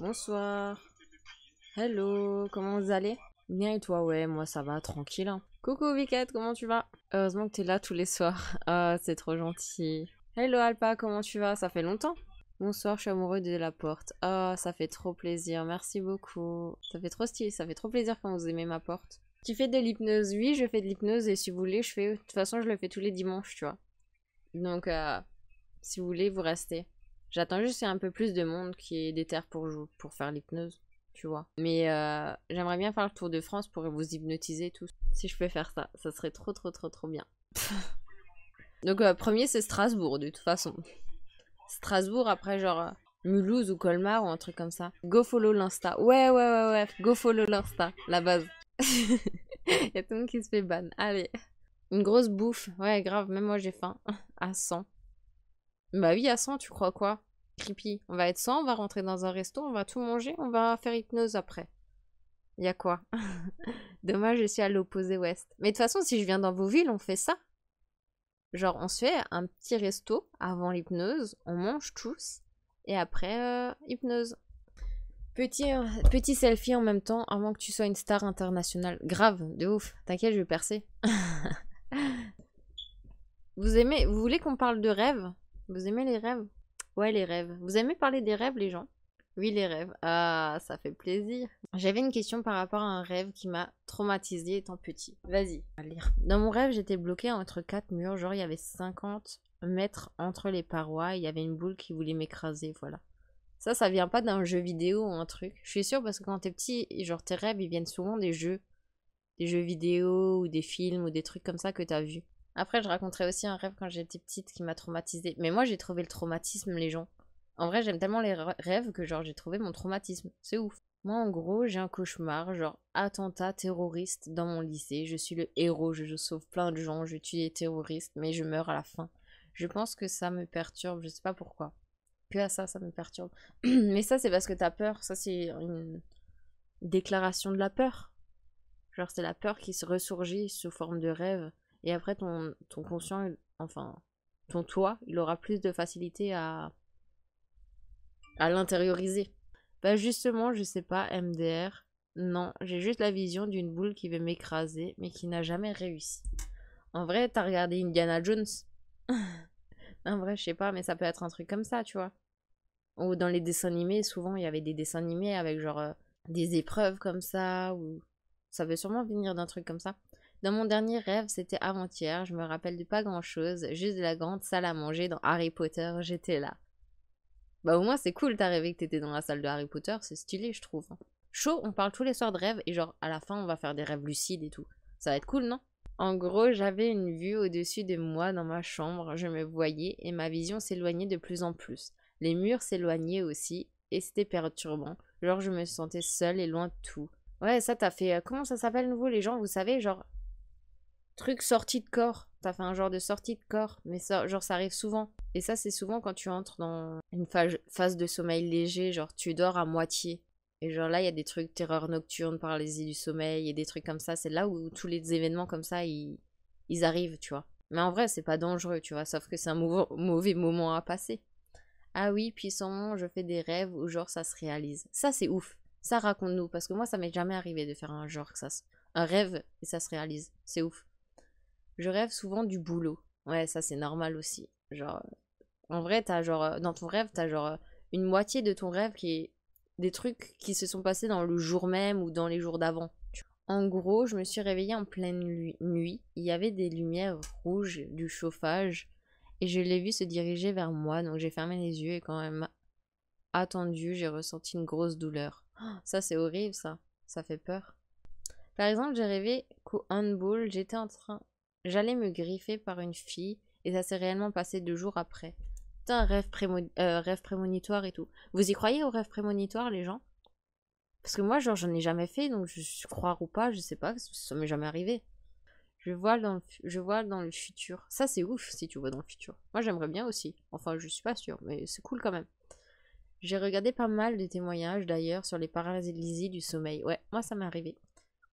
Bonsoir. Hello, comment vous allez Bien et toi Ouais, moi ça va, tranquille. Hein. Coucou Viquette, comment tu vas Heureusement que t'es là tous les soirs. Ah, c'est trop gentil. Hello Alpa, comment tu vas Ça fait longtemps Bonsoir, je suis amoureux de la porte. Ah, ça fait trop plaisir, merci beaucoup. Ça fait trop stylé, ça fait trop plaisir quand vous aimez ma porte. Tu fais de l'hypnose Oui, je fais de l'hypnose et si vous voulez, je fais. De toute façon, je le fais tous les dimanches, tu vois. Donc, euh, si vous voulez, vous restez. J'attends juste un peu plus de monde qui est terres pour, pour faire l'hypnose, tu vois. Mais euh, j'aimerais bien faire le tour de France pour vous hypnotiser tous. Si je peux faire ça, ça serait trop trop trop trop bien. Donc euh, premier c'est Strasbourg de toute façon. Strasbourg après genre Mulhouse ou Colmar ou un truc comme ça. Go follow l'insta. Ouais ouais ouais ouais, go follow l'insta, la base. Il y a tout le monde qui se fait ban. Allez. Une grosse bouffe. Ouais, grave, même moi j'ai faim. À 100. Bah oui, à 100, tu crois quoi creepy. On va être sans, on va rentrer dans un resto, on va tout manger, on va faire hypnose après. Y a quoi Dommage, je suis à l'opposé ouest. Mais de toute façon, si je viens dans vos villes, on fait ça. Genre, on se fait un petit resto avant l'hypnose, on mange tous, et après, euh, hypnose. Petit, euh, petit selfie en même temps, avant que tu sois une star internationale. Grave, de ouf. T'inquiète, je vais percer. vous aimez, vous voulez qu'on parle de rêves Vous aimez les rêves Ouais, les rêves. Vous aimez parler des rêves, les gens Oui, les rêves. Ah, ça fait plaisir. J'avais une question par rapport à un rêve qui m'a traumatisé étant petit. Vas-y, à lire. Dans mon rêve, j'étais bloquée entre quatre murs. Genre, il y avait 50 mètres entre les parois. Il y avait une boule qui voulait m'écraser. Voilà. Ça, ça vient pas d'un jeu vidéo ou un truc. Je suis sûre parce que quand t'es petit, genre tes rêves, ils viennent souvent des jeux. Des jeux vidéo ou des films ou des trucs comme ça que t'as vu. Après, je raconterai aussi un rêve quand j'étais petite qui m'a traumatisée. Mais moi, j'ai trouvé le traumatisme, les gens. En vrai, j'aime tellement les rêves que genre j'ai trouvé mon traumatisme. C'est ouf. Moi, en gros, j'ai un cauchemar, genre attentat terroriste dans mon lycée. Je suis le héros, je, sauve plein de gens, je tue des terroristes, mais je meurs à la fin. Je pense que ça me perturbe, je sais pas pourquoi. Que à ça, ça me perturbe. mais ça, c'est parce que t'as peur. Ça, c'est une déclaration de la peur. Genre, c'est la peur qui se ressurgit sous forme de rêve. Et après, ton, ton conscient, enfin, ton toi, il aura plus de facilité à, à l'intérioriser. Bah justement, je sais pas, MDR, non, j'ai juste la vision d'une boule qui veut m'écraser, mais qui n'a jamais réussi. En vrai, t'as regardé Indiana Jones En vrai, je sais pas, mais ça peut être un truc comme ça, tu vois. Ou dans les dessins animés, souvent, il y avait des dessins animés avec genre euh, des épreuves comme ça, ou... Ça veut sûrement venir d'un truc comme ça. Dans mon dernier rêve, c'était avant-hier, je me rappelle de pas grand-chose, juste de la grande salle à manger dans Harry Potter, j'étais là. Bah au moins c'est cool, t'as rêvé que t'étais dans la salle de Harry Potter, c'est stylé je trouve. Chaud, on parle tous les soirs de rêves et genre à la fin on va faire des rêves lucides et tout. Ça va être cool, non En gros, j'avais une vue au-dessus de moi dans ma chambre, je me voyais et ma vision s'éloignait de plus en plus. Les murs s'éloignaient aussi et c'était perturbant. Genre je me sentais seule et loin de tout. Ouais, ça t'a fait... Euh, comment ça s'appelle nouveau les gens, vous savez Genre truc sorti de corps. T'as fait un genre de sortie de corps, mais ça, genre, ça arrive souvent. Et ça, c'est souvent quand tu entres dans une phase de sommeil léger, genre, tu dors à moitié. Et genre là, il y a des trucs, terreur nocturne, paralysie du sommeil, et des trucs comme ça. C'est là où, tous les événements comme ça, ils, arrivent, tu vois. Mais en vrai, c'est pas dangereux, tu vois, sauf que c'est un mauvais moment à passer. Ah oui, puis puissant, je fais des rêves où genre ça se réalise. Ça, c'est ouf. Ça raconte-nous, parce que moi, ça m'est jamais arrivé de faire un genre que ça un rêve et ça se réalise. C'est ouf. Je rêve souvent du boulot. Ouais, ça c'est normal aussi. Genre, euh, en vrai, genre, euh, dans ton rêve, t'as genre euh, une moitié de ton rêve qui est des trucs qui se sont passés dans le jour même ou dans les jours d'avant. En gros, je me suis réveillée en pleine nuit. Il y avait des lumières rouges du chauffage et je l'ai vu se diriger vers moi. Donc j'ai fermé les yeux et quand même attendu, j'ai ressenti une grosse douleur. Oh, ça, c'est horrible, ça. Ça fait peur. Par exemple, j'ai rêvé qu'au handball, j'étais en train J'allais me griffer par une fille et ça s'est réellement passé deux jours après. Putain, rêve, euh, prémonitoire et tout. Vous y croyez aux rêves prémonitoires, les gens Parce que moi, genre, j'en ai jamais fait, donc je crois ou pas, je sais pas, ça m'est jamais arrivé. Je vois, dans le, je vois dans le futur. Ça, c'est ouf si tu vois dans le futur. Moi, j'aimerais bien aussi. Enfin, je suis pas sûre, mais c'est cool quand même. J'ai regardé pas mal de témoignages d'ailleurs sur les paralysies du sommeil. Ouais, moi, ça m'est arrivé.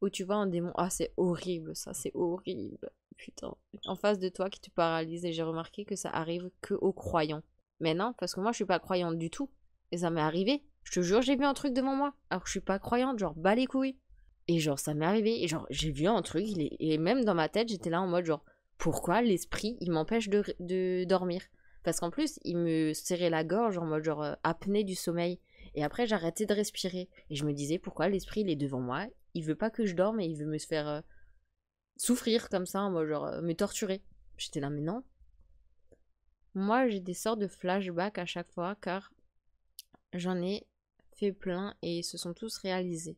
Où tu vois un démon. Ah, c'est horrible, ça, c'est horrible putain, en face de toi qui te paralyse. Et j'ai remarqué que ça arrive que aux croyants. Mais non, parce que moi, je suis pas croyante du tout. Et ça m'est arrivé. Je te jure, j'ai vu un truc devant moi. Alors que je suis pas croyante, genre, bas les couilles. Et genre, ça m'est arrivé. Et genre, j'ai vu un truc. Et même dans ma tête, j'étais là en mode, genre, pourquoi l'esprit, il m'empêche de... dormir Parce qu'en plus, il me serrait la gorge en mode, genre, euh, apnée du sommeil. Et après, j'arrêtais de respirer. Et je me disais, pourquoi l'esprit, il est devant moi Il veut pas que je dorme et il veut me faire. Euh, souffrir comme ça, moi, genre, euh, me torturer. J'étais là, mais non. Moi, j'ai des sortes de flashbacks à chaque fois car j'en ai fait plein et ils se sont tous réalisés.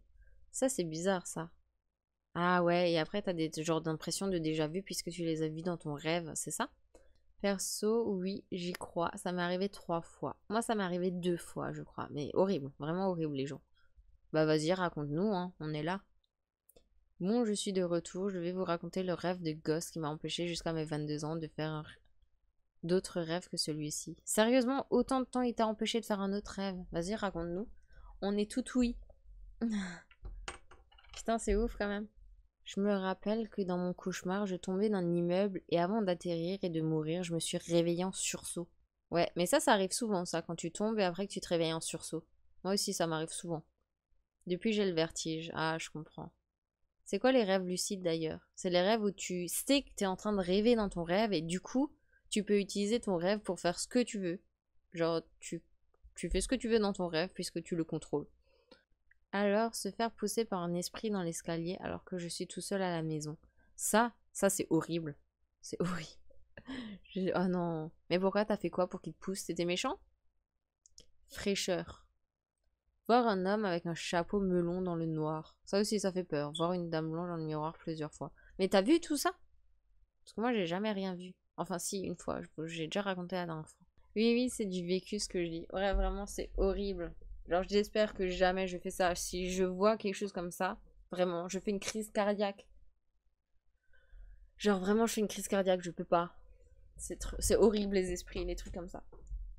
Ça, c'est bizarre, ça. Ah ouais, et après, t'as des genres d'impression de déjà vu puisque tu les as vus dans ton rêve, c'est ça Perso, oui, j'y crois. Ça m'est arrivé trois fois. Moi, ça m'est arrivé deux fois, je crois. Mais horrible, vraiment horrible, les gens. Bah vas-y, raconte-nous, hein. on est là. Bon, je suis de retour, je vais vous raconter le rêve de gosse qui m'a empêché jusqu'à mes 22 ans de faire d'autres rêves que celui-ci. Sérieusement, autant de temps il t'a empêché de faire un autre rêve. Vas-y, raconte-nous. On est tout ouïe. Putain, c'est ouf quand même. Je me rappelle que dans mon cauchemar, je tombais d'un immeuble et avant d'atterrir et de mourir, je me suis réveillée en sursaut. Ouais, mais ça, ça arrive souvent, ça, quand tu tombes et après que tu te réveilles en sursaut. Moi aussi, ça m'arrive souvent. Depuis, j'ai le vertige. Ah, je comprends. C'est quoi les rêves lucides d'ailleurs C'est les rêves où tu sais que tu es en train de rêver dans ton rêve et du coup, tu peux utiliser ton rêve pour faire ce que tu veux. Genre, tu, fais ce que tu veux dans ton rêve puisque tu le contrôles. Alors, se faire pousser par un esprit dans l'escalier alors que je suis tout seul à la maison. Ça, ça c'est horrible. C'est horrible. oh non. Mais pourquoi t'as fait quoi pour qu'il te pousse T'étais méchant Fraîcheur. Voir un homme avec un chapeau melon dans le noir. Ça aussi, ça fait peur. Voir une dame blanche dans le miroir plusieurs fois. Mais t'as vu tout ça Parce que moi, j'ai jamais rien vu. Enfin, si, une fois. J'ai déjà raconté à un enfant. Oui, oui, c'est du vécu ce que je dis. Ouais, vraiment, c'est horrible. Genre, j'espère que jamais je fais ça. Si je vois quelque chose comme ça, vraiment, je fais une crise cardiaque. Genre, vraiment, je fais une crise cardiaque, je peux pas. C'est horrible, les esprits, les trucs comme ça.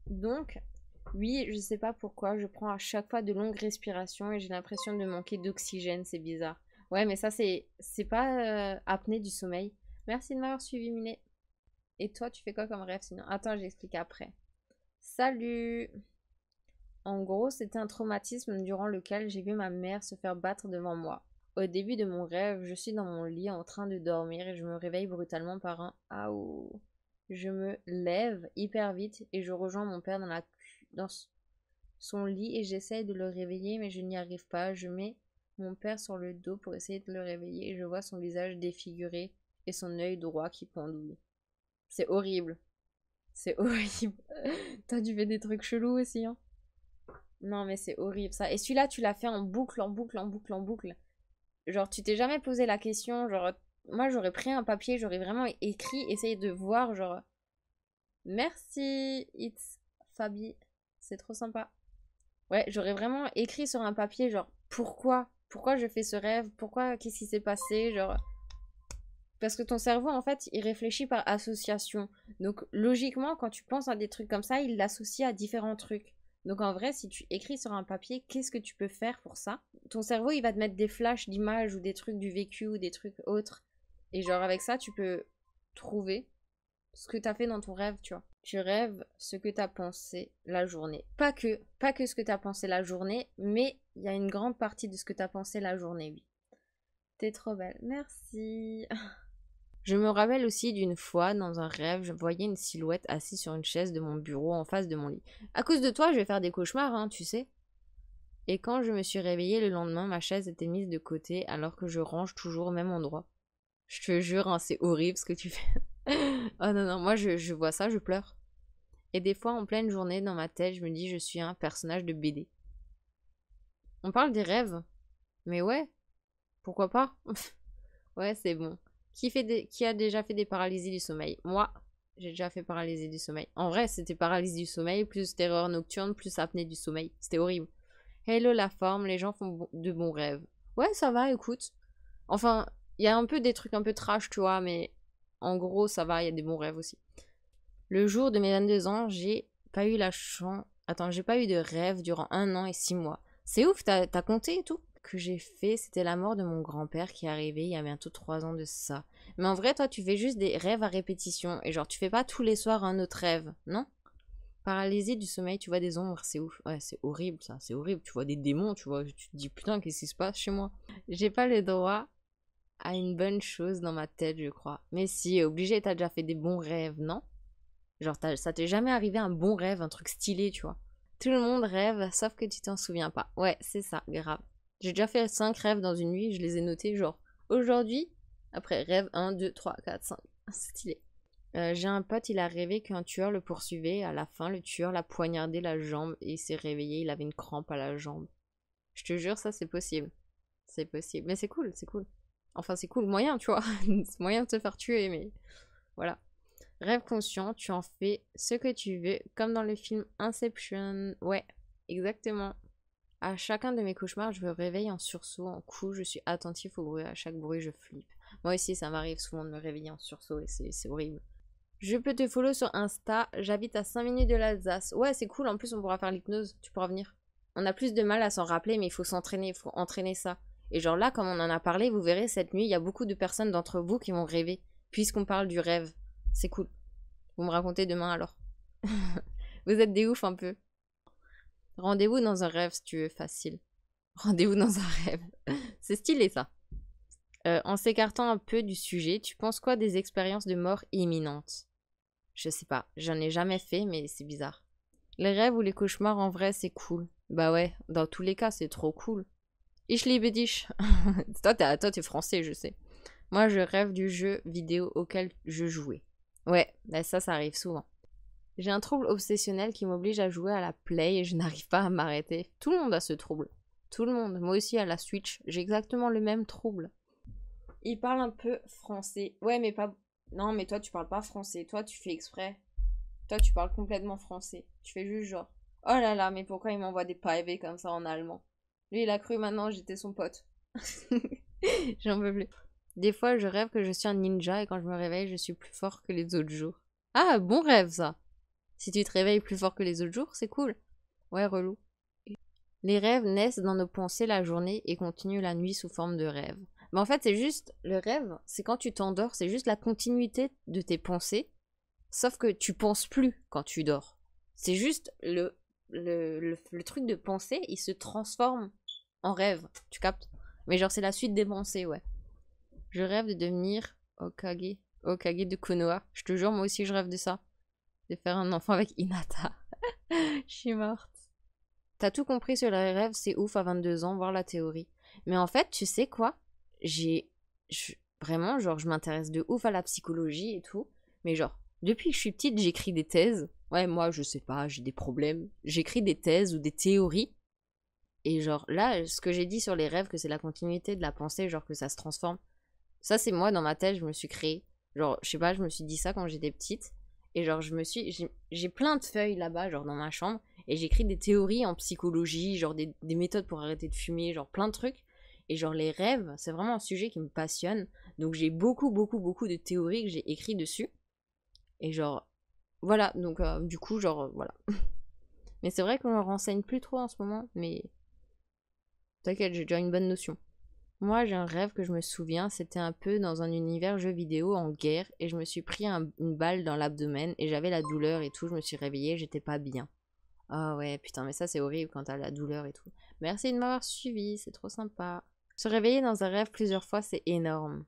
Donc, oui, je sais pas pourquoi, je prends à chaque fois de longues respirations et j'ai l'impression de manquer d'oxygène, c'est bizarre. Ouais, mais ça, c'est, c'est pas euh, apnée du sommeil. Merci de m'avoir suivi, Miné. Et toi, tu fais quoi comme rêve sinon Attends, j'explique après. Salut En gros, c'était un traumatisme durant lequel j'ai vu ma mère se faire battre devant moi. Au début de mon rêve, je suis dans mon lit en train de dormir et je me réveille brutalement par un Aouh Je me lève hyper vite et je rejoins mon père dans la dans son lit et j'essaie de le réveiller, mais je n'y arrive pas. Je mets mon père sur le dos pour essayer de le réveiller et je vois son visage défiguré et son œil droit qui pendouille. C'est horrible. C'est horrible. T'as dû faire des trucs chelous aussi, hein. Non, mais c'est horrible ça. Et celui-là, tu l'as fait en boucle, en boucle, en boucle, en boucle. Genre, tu t'es jamais posé la question. Genre, moi, j'aurais pris un papier, j'aurais vraiment écrit, essayé de voir, genre. Merci, it's Fabi c'est trop sympa. Ouais, j'aurais vraiment écrit sur un papier, genre, pourquoi Pourquoi je fais ce rêve Pourquoi Qu'est-ce qui s'est passé Genre. Parce que ton cerveau, en fait, il réfléchit par association. Donc, logiquement, quand tu penses à des trucs comme ça, il l'associe à différents trucs. Donc, en vrai, si tu écris sur un papier, qu'est-ce que tu peux faire pour ça Ton cerveau, il va te mettre des flashs d'images ou des trucs du vécu ou des trucs autres. Et genre, avec ça, tu peux trouver ce que tu as fait dans ton rêve, tu vois tu rêves ce que t'as pensé la journée. Pas que, pas que ce que t'as pensé la journée, mais il y a une grande partie de ce que t'as pensé la journée, oui. T'es trop belle, merci. Je me rappelle aussi d'une fois, dans un rêve, je voyais une silhouette assise sur une chaise de mon bureau en face de mon lit. À cause de toi, je vais faire des cauchemars, hein, tu sais. Et quand je me suis réveillée le lendemain, ma chaise était mise de côté alors que je range toujours au même endroit. Je te jure, hein, c'est horrible ce que tu fais oh non, non, moi je, je, vois ça, je pleure. Et des fois, en pleine journée, dans ma tête, je me dis, je suis un personnage de BD. On parle des rêves. Mais ouais, pourquoi pas Ouais, c'est bon. Qui, fait Qui a déjà fait des paralysies du sommeil Moi, j'ai déjà fait paralysie du sommeil. En vrai, c'était paralysie du sommeil, plus terreur nocturne, plus apnée du sommeil. C'était horrible. Hello la forme, les gens font de bons rêves. Ouais, ça va, écoute. Enfin, il y a un peu des trucs un peu trash, tu vois, mais en gros, ça va, il y a des bons rêves aussi. Le jour de mes 22 ans, j'ai pas eu la chance. Attends, j'ai pas eu de rêve durant un an et six mois. C'est ouf, t'as compté et tout que j'ai fait, c'était la mort de mon grand-père qui est arrivé il y a bientôt trois ans de ça. Mais en vrai, toi, tu fais juste des rêves à répétition. Et genre, tu fais pas tous les soirs un autre rêve, non Paralysie du sommeil, tu vois des ombres, c'est ouf. Ouais, c'est horrible ça, c'est horrible. Tu vois des démons, tu vois, tu te dis putain, qu'est-ce qui se passe chez moi J'ai pas le droit à une bonne chose dans ma tête, je crois. Mais si, euh, obligé, t'as déjà fait des bons rêves, non Genre, ça t'est jamais arrivé un bon rêve, un truc stylé, tu vois. Tout le monde rêve, sauf que tu t'en souviens pas. Ouais, c'est ça, grave. J'ai déjà fait 5 rêves dans une nuit, je les ai notés, genre, aujourd'hui, après rêve 1, 2, 3, 4, 5. Stylé. Euh, j'ai un pote, il a rêvé qu'un tueur le poursuivait. À la fin, le tueur l'a poignardé la jambe et il s'est réveillé. Il avait une crampe à la jambe. Je te jure, ça, c'est possible. C'est possible. Mais c'est cool, c'est cool. Enfin, c'est cool, moyen, tu vois. c'est moyen de te faire tuer, mais voilà. Rêve conscient, tu en fais ce que tu veux, comme dans le film Inception. Ouais, exactement. À chacun de mes cauchemars, je me réveille en sursaut, en coup, je suis attentif au bruit. À chaque bruit, je flippe. Moi aussi, ça m'arrive souvent de me réveiller en sursaut et c'est horrible. Je peux te follow sur Insta. J'habite à 5 minutes de l'Alsace. Ouais, c'est cool. En plus, on pourra faire l'hypnose. Tu pourras venir. On a plus de mal à s'en rappeler, mais il faut s'entraîner. Il faut entraîner ça. Et genre là, comme on en a parlé, vous verrez, cette nuit, il y a beaucoup de personnes d'entre vous qui vont rêver, puisqu'on parle du rêve. C'est cool. Vous me racontez demain alors. vous êtes des oufs un peu. Rendez-vous dans un rêve, si tu veux, facile. Rendez-vous dans un rêve. C'est stylé ça. Euh, en s'écartant un peu du sujet, tu penses quoi des expériences de mort imminente Je sais pas, j'en ai jamais fait, mais c'est bizarre. Les rêves ou les cauchemars en vrai, c'est cool. Bah ouais, dans tous les cas, c'est trop cool. Ich liebe dich. toi, t'es, français, je sais. Moi, je rêve du jeu vidéo auquel je jouais. Ouais, mais bah, ça, ça arrive souvent. J'ai un trouble obsessionnel qui m'oblige à jouer à la Play et je n'arrive pas à m'arrêter. Tout le monde a ce trouble. Tout le monde. Moi aussi, à la Switch, j'ai exactement le même trouble. Il parle un peu français. Ouais, mais pas. Non, mais toi, tu parles pas français. Toi, tu fais exprès. Toi, tu parles complètement français. Tu fais juste genre. Oh là là, mais pourquoi il m'envoie des pavés comme ça en allemand lui, il a cru maintenant j'étais son pote. J'en veux plus. Des fois, je rêve que je suis un ninja et quand je me réveille, je suis plus fort que les autres jours. Ah, bon rêve ça. Si tu te réveilles plus fort que les autres jours, c'est cool. Ouais, relou. Les rêves naissent dans nos pensées la journée et continuent la nuit sous forme de rêve. Mais en fait, c'est juste le rêve, c'est quand tu t'endors, c'est juste la continuité de tes pensées, sauf que tu penses plus quand tu dors. C'est juste le, le, le truc de pensée, il se transforme en rêve, tu captes Mais genre, c'est la suite des pensées, ouais. Je rêve de devenir Okage, Okage de Konoha. Je te jure, moi aussi, je rêve de ça. De faire un enfant avec Inata. Je suis morte. T'as tout compris sur les rêves, c'est ouf à 22 ans, voir la théorie. Mais en fait, tu sais quoi J'ai. Vraiment, genre, je m'intéresse de ouf à la psychologie et tout. Mais genre, depuis que je suis petite, j'écris des thèses. Ouais, moi, je sais pas, j'ai des problèmes. J'écris des thèses ou des théories et genre là, ce que j'ai dit sur les rêves, que c'est la continuité de la pensée, genre que ça se transforme, ça c'est moi dans ma tête, je me suis créée. Genre, je sais pas, je me suis dit ça quand j'étais petite. Et genre, je me suis. J'ai plein de feuilles là-bas, genre dans ma chambre. Et j'écris des théories en psychologie, genre des, des méthodes pour arrêter de fumer, genre plein de trucs. Et genre, les rêves, c'est vraiment un sujet qui me passionne. Donc, j'ai beaucoup, beaucoup, beaucoup de théories que j'ai écrites dessus. Et genre, voilà. Donc, euh, du coup, genre, voilà. Mais c'est vrai qu'on ne renseigne plus trop en ce moment. Mais T'inquiète, j'ai déjà une bonne notion. Moi, j'ai un rêve que je me souviens, c'était un peu dans un univers jeu vidéo en guerre, et je me suis pris une balle dans l'abdomen, et j'avais la douleur et tout, je me suis réveillée, j'étais pas bien. Ah ouais, putain, mais ça c'est horrible quand t'as la douleur et tout. Merci de m'avoir suivi, c'est trop sympa. Se réveiller dans un rêve plusieurs fois, c'est énorme.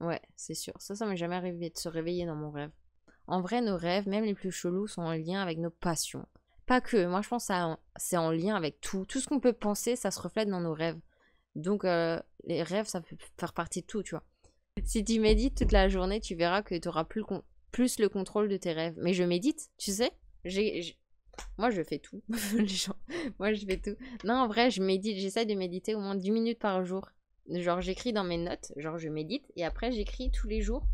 Ouais, c'est sûr. Ça, ça m'est jamais arrivé de se réveiller dans mon rêve. En vrai, nos rêves, même les plus chelous, sont en lien avec nos passions. Pas que, moi je pense que c'est en lien avec tout. Tout ce qu'on peut penser, ça se reflète dans nos rêves. Donc euh, les rêves, ça peut faire partie de tout, tu vois. Si tu médites toute la journée, tu verras que tu auras plus le, contrôle de tes rêves. Mais je médite, tu sais. Moi, je fais tout. les gens. Moi, je fais tout. Non, en vrai, je médite. J'essaie de méditer au moins 10 minutes par jour. Genre, j'écris dans mes notes. Genre, je médite. Et après, j'écris tous les jours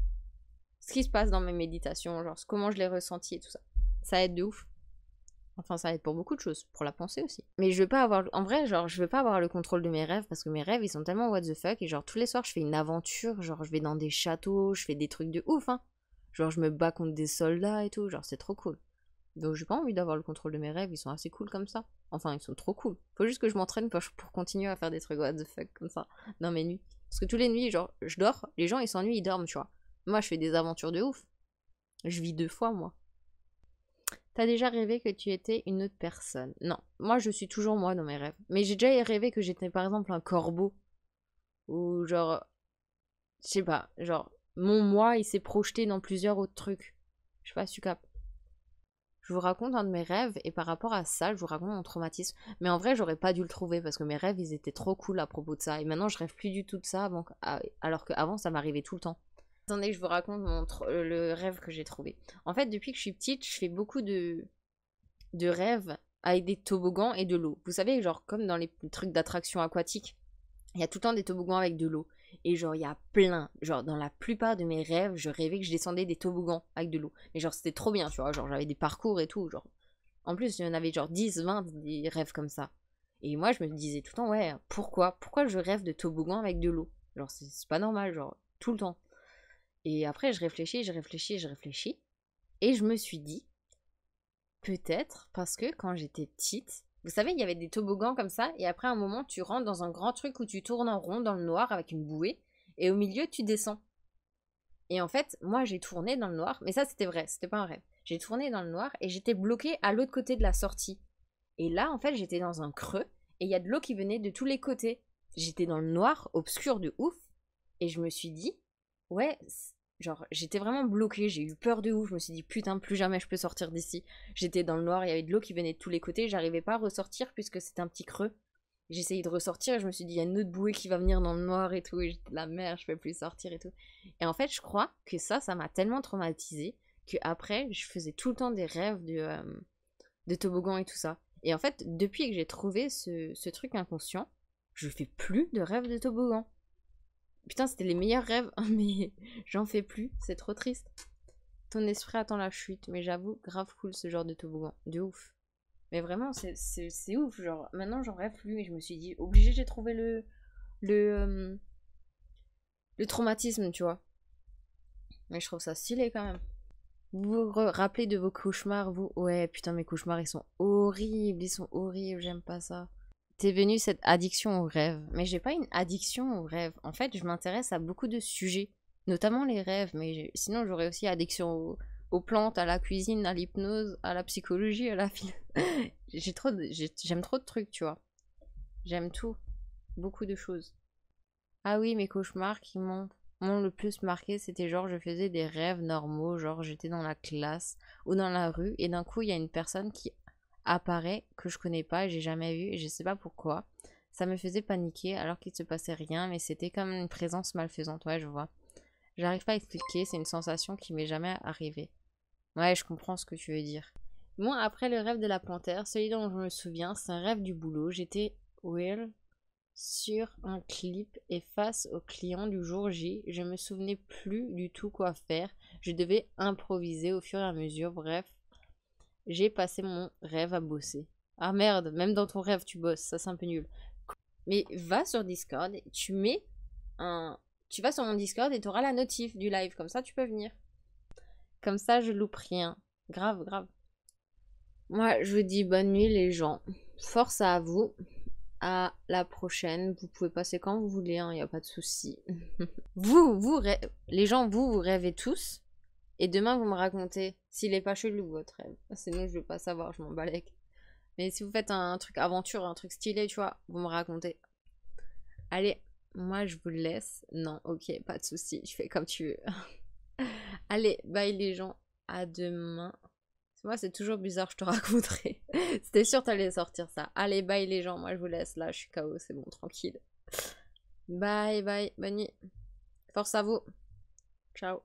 ce qui se passe dans mes méditations. Genre, comment je l'ai ressenti et tout ça. Ça aide de ouf. Enfin, ça aide pour beaucoup de choses, pour la pensée aussi. Mais je veux pas avoir, en vrai, genre, je veux pas avoir le contrôle de mes rêves parce que mes rêves, ils sont tellement what the fuck. Et genre, tous les soirs, je fais une aventure. Genre, je vais dans des châteaux, je fais des trucs de ouf, hein. Genre, je me bats contre des soldats et tout. Genre, c'est trop cool. Donc, j'ai pas envie d'avoir le contrôle de mes rêves. Ils sont assez cool comme ça. Enfin, ils sont trop cool. Faut juste que je m'entraîne pour, pour continuer à faire des trucs what the fuck comme ça dans mes nuits. Parce que tous les nuits, genre, je dors, les gens, ils s'ennuient, ils dorment, tu vois. Moi, je fais des aventures de ouf. Je vis deux fois, moi. T'as déjà rêvé que tu étais une autre personne Non, moi je suis toujours moi dans mes rêves. Mais j'ai déjà rêvé que j'étais par exemple un corbeau. Ou genre. Je sais pas, genre mon moi il s'est projeté dans plusieurs autres trucs. Je sais pas, Sucap. Je vous raconte un de mes rêves et par rapport à ça, je vous raconte mon traumatisme. Mais en vrai, j'aurais pas dû le trouver parce que mes rêves ils étaient trop cool à propos de ça. Et maintenant, je rêve plus du tout de ça ah, alors qu'avant ça m'arrivait tout le temps. Attendez je vous raconte mon euh, le rêve que j'ai trouvé. En fait, depuis que je suis petite, je fais beaucoup de, de rêves avec des toboggans et de l'eau. Vous savez, genre comme dans les trucs d'attraction aquatique, il y a tout le temps des toboggans avec de l'eau. Et genre, il y a plein. Genre, dans la plupart de mes rêves, je rêvais que je descendais des toboggans avec de l'eau. Mais genre, c'était trop bien, tu vois. Genre, j'avais des parcours et tout. Genre, en plus, il y en avait genre 10, 20 des rêves comme ça. Et moi, je me disais tout le temps, ouais, pourquoi Pourquoi je rêve de toboggans avec de l'eau Genre, c'est pas normal, genre, tout le temps. Et après, je réfléchis, je réfléchis, je réfléchis. Et je me suis dit, peut-être parce que quand j'étais petite, vous savez, il y avait des toboggans comme ça, et après un moment, tu rentres dans un grand truc où tu tournes en rond dans le noir avec une bouée, et au milieu, tu descends. Et en fait, moi, j'ai tourné dans le noir, mais ça, c'était vrai, c'était pas un rêve. J'ai tourné dans le noir et j'étais bloquée à l'autre côté de la sortie. Et là, en fait, j'étais dans un creux, et il y a de l'eau qui venait de tous les côtés. J'étais dans le noir, obscur de ouf, et je me suis dit, ouais, genre j'étais vraiment bloquée, j'ai eu peur de ouf, je me suis dit putain plus jamais je peux sortir d'ici. J'étais dans le noir, il y avait de l'eau qui venait de tous les côtés, j'arrivais pas à ressortir puisque c'était un petit creux. J'essayais de ressortir et je me suis dit il y a une autre bouée qui va venir dans le noir et tout, et la mer, je peux plus sortir et tout. Et en fait, je crois que ça ça m'a tellement traumatisée que après je faisais tout le temps des rêves de euh, de toboggan et tout ça. Et en fait, depuis que j'ai trouvé ce truc inconscient, je fais plus de rêves de toboggan. Putain, c'était les meilleurs rêves, mais j'en fais plus, c'est trop triste. Ton esprit attend la chute, mais j'avoue, grave cool ce genre de toboggan. De ouf. Mais vraiment, c'est ouf. Genre, maintenant, j'en rêve plus, mais je me suis dit, obligé, j'ai trouvé le. Le. le traumatisme, tu vois. Mais je trouve ça stylé quand même. Vous vous rappelez de vos cauchemars, vous Ouais, putain, mes cauchemars, ils sont horribles, ils sont horribles, j'aime pas ça venu venue cette addiction aux rêves. Mais j'ai pas une addiction aux rêves. En fait, je m'intéresse à beaucoup de sujets, notamment les rêves. Mais sinon, j'aurais aussi addiction aux... plantes, à la cuisine, à l'hypnose, à la psychologie, à la j'ai trop, j'aime trop de trucs, tu vois. J'aime tout, beaucoup de choses. Ah oui, mes cauchemars qui m'ont m'ont le plus marqué, c'était genre je faisais des rêves normaux, genre j'étais dans la classe ou dans la rue et d'un coup il y a une personne qui apparaît que je connais pas, j'ai jamais vu et je sais pas pourquoi. Ça me faisait paniquer alors qu'il se passait rien, mais c'était comme une présence malfaisante, ouais, je vois. J'arrive pas à expliquer, c'est une sensation qui m'est jamais arrivée. Ouais, je comprends ce que tu veux dire. Moi, après le rêve de la panthère, celui dont je me souviens, c'est un rêve du boulot. J'étais Will sur un clip et face au client du jour J, je me souvenais plus du tout quoi faire. Je devais improviser au fur et à mesure. Bref, j'ai passé mon rêve à bosser. Ah merde, même dans ton rêve, tu bosses. Ça, c'est un peu nul. Mais va sur Discord, tu mets un. Tu vas sur mon Discord et tu auras la notif du live. Comme ça, tu peux venir. Comme ça, je loupe rien. Grave, grave. Moi, je vous dis bonne nuit, les gens. Force à vous. À la prochaine. Vous pouvez passer quand vous voulez, il hein, n'y a pas de souci. vous, vous, les gens, vous, vous rêvez tous. Et demain, vous me racontez s'il est pas chelou votre rêve. Ah, sinon, je veux pas savoir, je m'en balèque. Mais si vous faites un, truc aventure, un truc stylé, tu vois, vous me racontez. Allez, moi je vous laisse. Non, ok, pas de souci, je fais comme tu veux. Allez, bye les gens, à demain. Moi, c'est toujours bizarre, je te raconterai. C'était sûr, t'allais sortir ça. Allez, bye les gens, moi je vous laisse là, je suis KO, c'est bon, tranquille. Bye, bye, bonne nuit. Force à vous. Ciao.